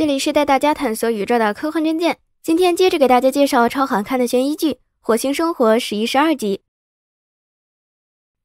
这里是带大家探索宇宙的科幻军舰。今天接着给大家介绍超好看的悬疑剧《火星生活》十一十二集。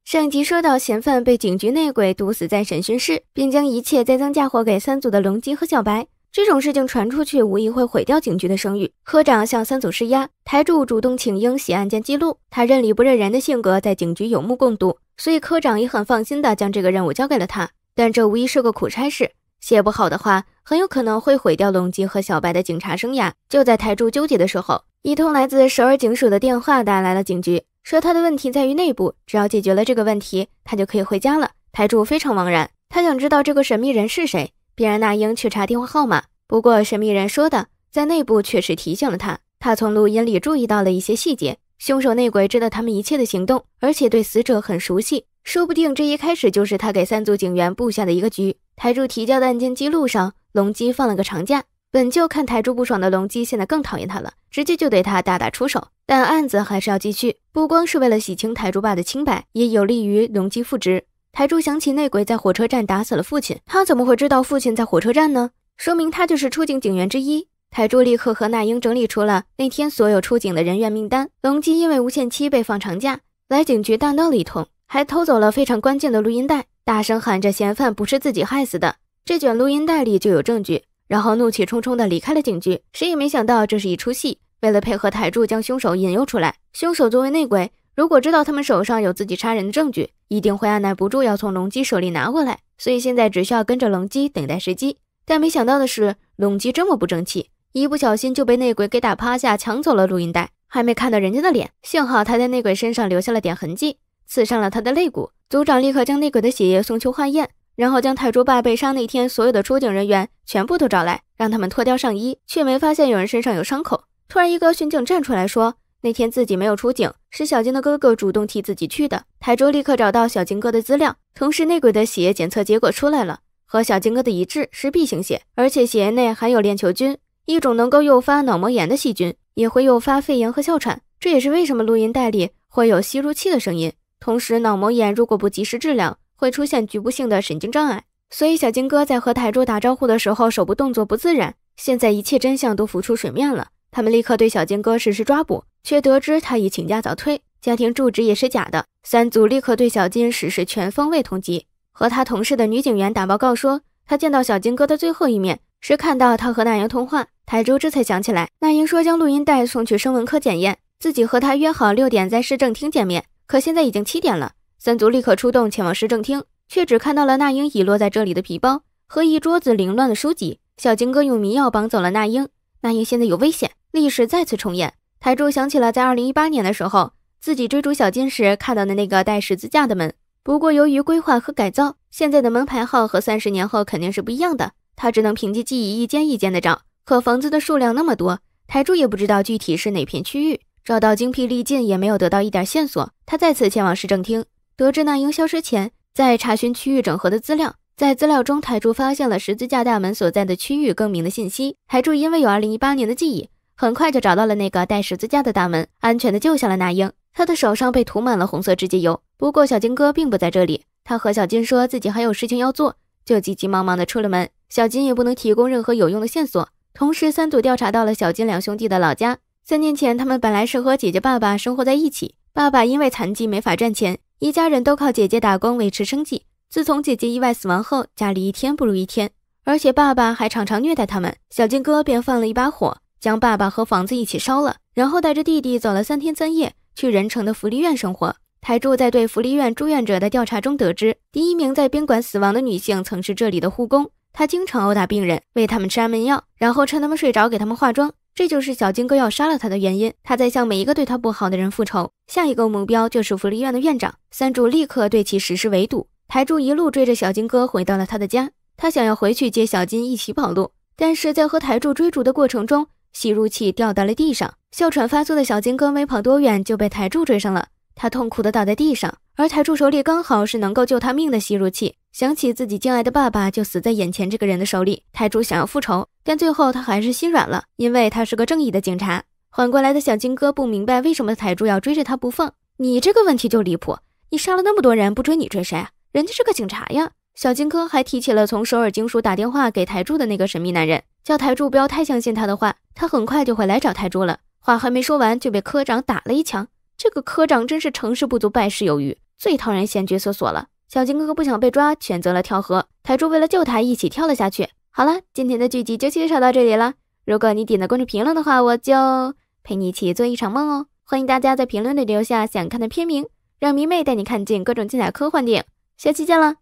上一集说到，嫌犯被警局内鬼毒死在审讯室，并将一切栽赃嫁祸给三组的龙基和小白。这种事情传出去，无疑会毁掉警局的声誉。科长向三组施压，台柱主动请缨写案件记录。他认理不认人的性格在警局有目共睹，所以科长也很放心地将这个任务交给了他。但这无疑是个苦差事。写不好的话，很有可能会毁掉龙基和小白的警察生涯。就在台柱纠结的时候，一通来自首尔警署的电话打来了警局，说他的问题在于内部，只要解决了这个问题，他就可以回家了。台柱非常茫然，他想知道这个神秘人是谁，便让那英去查电话号码。不过神秘人说的在内部确实提醒了他，他从录音里注意到了一些细节，凶手内鬼知道他们一切的行动，而且对死者很熟悉，说不定这一开始就是他给三组警员布下的一个局。台柱提交的案件记录上，龙基放了个长假。本就看台柱不爽的龙基，现在更讨厌他了，直接就对他大打出手。但案子还是要继续，不光是为了洗清台柱爸的清白，也有利于龙基复职。台柱想起内鬼在火车站打死了父亲，他怎么会知道父亲在火车站呢？说明他就是出警警员之一。台柱立刻和那英整理出了那天所有出警的人员名单。龙基因为无限期被放长假，来警局大闹了一通。还偷走了非常关键的录音带，大声喊着“嫌犯不是自己害死的”，这卷录音带里就有证据。然后怒气冲冲地离开了警局。谁也没想到，这是一出戏。为了配合台柱将凶手引诱出来，凶手作为内鬼，如果知道他们手上有自己杀人的证据，一定会按耐不住要从龙基手里拿过来。所以现在只需要跟着龙基等待时机。但没想到的是，龙基这么不争气，一不小心就被内鬼给打趴下，抢走了录音带，还没看到人家的脸。幸好他在内鬼身上留下了点痕迹。刺伤了他的肋骨，组长立刻将内鬼的血液送去化验，然后将泰铢爸被杀那天所有的出警人员全部都找来，让他们脱掉上衣，却没发现有人身上有伤口。突然，一个巡警站出来说：“那天自己没有出警，是小金的哥哥主动替自己去的。”台铢立刻找到小金哥的资料，同时内鬼的血液检测结果出来了，和小金哥的一致，是 B 型血，而且血液内含有链球菌，一种能够诱发脑膜炎的细菌，也会诱发肺炎和哮喘。这也是为什么录音带里会有吸入器的声音。同时，脑膜炎如果不及时治疗，会出现局部性的神经障碍。所以，小金哥在和台柱打招呼的时候，手部动作不自然。现在一切真相都浮出水面了，他们立刻对小金哥实施抓捕，却得知他已请假早退，家庭住址也是假的。三组立刻对小金实施全方位通缉。和他同事的女警员打报告说，他见到小金哥的最后一面是看到他和那英通话。台柱这才想起来，那英说将录音带送去声纹科检验，自己和他约好六点在市政厅见面。可现在已经七点了，三足立刻出动前往市政厅，却只看到了那英遗落在这里的皮包和一桌子凌乱的书籍。小金哥用迷药绑走了那英，那英现在有危险。历史再次重演，台柱想起了在二零一八年的时候自己追逐小金时看到的那个带十字架的门。不过由于规划和改造，现在的门牌号和三十年后肯定是不一样的。他只能凭借记忆一间一间的找，可房子的数量那么多，台柱也不知道具体是哪片区域。找到精疲力尽，也没有得到一点线索。他再次前往市政厅，得知那英消失前在查询区域整合的资料。在资料中，台柱发现了十字架大门所在的区域更名的信息。台柱因为有2018年的记忆，很快就找到了那个带十字架的大门，安全的救下了那英。他的手上被涂满了红色指甲油。不过小金哥并不在这里，他和小金说自己还有事情要做，就急急忙忙的出了门。小金也不能提供任何有用的线索。同时，三组调查到了小金两兄弟的老家。三年前，他们本来是和姐姐、爸爸生活在一起。爸爸因为残疾没法赚钱，一家人都靠姐姐打工维持生计。自从姐姐意外死亡后，家里一天不如一天，而且爸爸还常常虐待他们。小金哥便放了一把火，将爸爸和房子一起烧了，然后带着弟弟走了三天三夜，去仁城的福利院生活。台柱在对福利院住院者的调查中得知，第一名在宾馆死亡的女性曾是这里的护工，他经常殴打病人，喂他们吃安眠药，然后趁他们睡着给他们化妆。这就是小金哥要杀了他的原因，他在向每一个对他不好的人复仇。下一个目标就是福利院的院长，三柱立刻对其实施围堵。台柱一路追着小金哥回到了他的家，他想要回去接小金一起跑路，但是在和台柱追逐的过程中，吸入器掉到了地上，哮喘发作的小金哥没跑多远就被台柱追上了。他痛苦的倒在地上，而台柱手里刚好是能够救他命的吸入器。想起自己敬爱的爸爸就死在眼前这个人的手里，台柱想要复仇，但最后他还是心软了，因为他是个正义的警察。缓过来的小金哥不明白为什么台柱要追着他不放。你这个问题就离谱，你杀了那么多人，不追你追谁？啊？人家是个警察呀。小金哥还提起了从首尔警署打电话给台柱的那个神秘男人，叫台柱不要太相信他的话，他很快就会来找台柱了。话还没说完就被科长打了一枪。这个科长真是成事不足败事有余，最讨人嫌角色了。小金哥哥不想被抓，选择了跳河。台柱为了救他，一起跳了下去。好了，今天的剧集就介绍到这里了。如果你点了关注评论的话，我就陪你一起做一场梦哦。欢迎大家在评论里留下想看的片名，让迷妹带你看尽各种精彩科幻电影。下期见了。